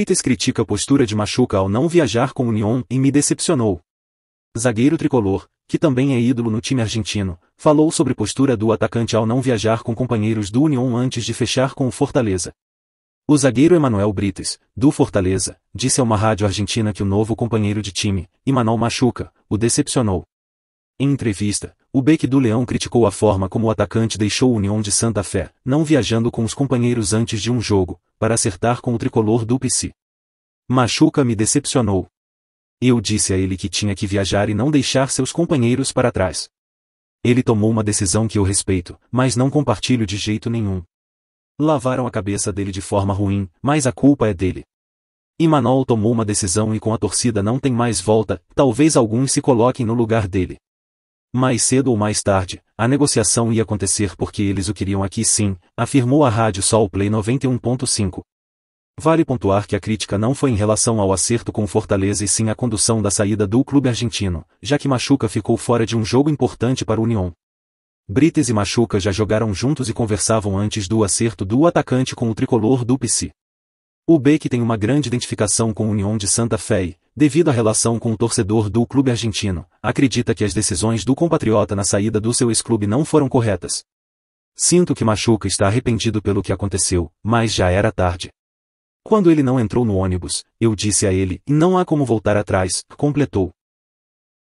Peters critica a postura de Machuca ao não viajar com o União e me decepcionou. Zagueiro tricolor, que também é ídolo no time argentino, falou sobre postura do atacante ao não viajar com companheiros do União antes de fechar com o Fortaleza. O zagueiro Emanuel Brites, do Fortaleza, disse a uma rádio argentina que o novo companheiro de time, Emanuel Machuca, o decepcionou. Em entrevista, o Beck do Leão criticou a forma como o atacante deixou o União de Santa Fé, não viajando com os companheiros antes de um jogo, para acertar com o tricolor do PC. Machuca me decepcionou. Eu disse a ele que tinha que viajar e não deixar seus companheiros para trás. Ele tomou uma decisão que eu respeito, mas não compartilho de jeito nenhum. Lavaram a cabeça dele de forma ruim, mas a culpa é dele. E Manol tomou uma decisão e com a torcida não tem mais volta, talvez alguns se coloquem no lugar dele. Mais cedo ou mais tarde, a negociação ia acontecer porque eles o queriam aqui sim, afirmou a Rádio Sol Play 91.5. Vale pontuar que a crítica não foi em relação ao acerto com Fortaleza e sim à condução da saída do clube argentino, já que Machuca ficou fora de um jogo importante para o União. Brites e Machuca já jogaram juntos e conversavam antes do acerto do atacante com o tricolor do PC. O Beck tem uma grande identificação com o União de Santa Fé e, devido à relação com o torcedor do clube argentino, acredita que as decisões do compatriota na saída do seu ex-clube não foram corretas. Sinto que Machuca está arrependido pelo que aconteceu, mas já era tarde. Quando ele não entrou no ônibus, eu disse a ele, não há como voltar atrás, completou.